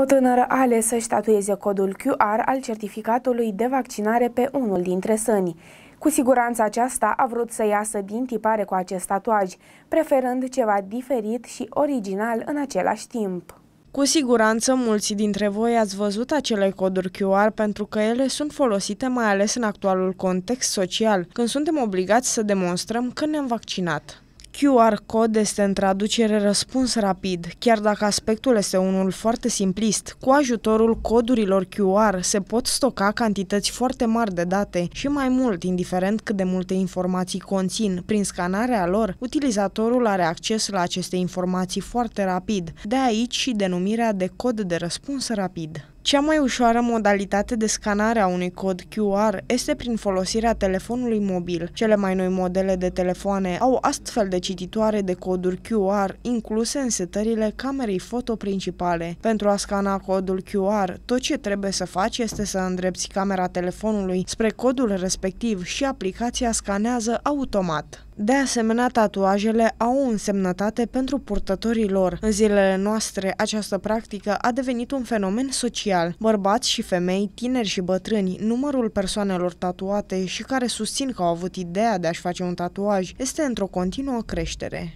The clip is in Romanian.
O tânără a ales să tatueze codul QR al certificatului de vaccinare pe unul dintre săni. Cu siguranță aceasta a vrut să iasă din tipare cu acest tatuaj, preferând ceva diferit și original în același timp. Cu siguranță, mulți dintre voi ați văzut acele coduri QR pentru că ele sunt folosite mai ales în actualul context social, când suntem obligați să demonstrăm că ne-am vaccinat. QR code este în traducere răspuns rapid, chiar dacă aspectul este unul foarte simplist. Cu ajutorul codurilor QR se pot stoca cantități foarte mari de date și mai mult, indiferent cât de multe informații conțin. Prin scanarea lor, utilizatorul are acces la aceste informații foarte rapid, de aici și denumirea de cod de răspuns rapid. Cea mai ușoară modalitate de scanare a unui cod QR este prin folosirea telefonului mobil. Cele mai noi modele de telefoane au astfel de cititoare de coduri QR incluse în setările camerei foto principale. Pentru a scana codul QR, tot ce trebuie să faci este să îndrepti camera telefonului spre codul respectiv și aplicația scanează automat. De asemenea, tatuajele au o însemnătate pentru purtătorii lor. În zilele noastre, această practică a devenit un fenomen social. Bărbați și femei, tineri și bătrâni, numărul persoanelor tatuate și care susțin că au avut ideea de a-și face un tatuaj este într-o continuă creștere.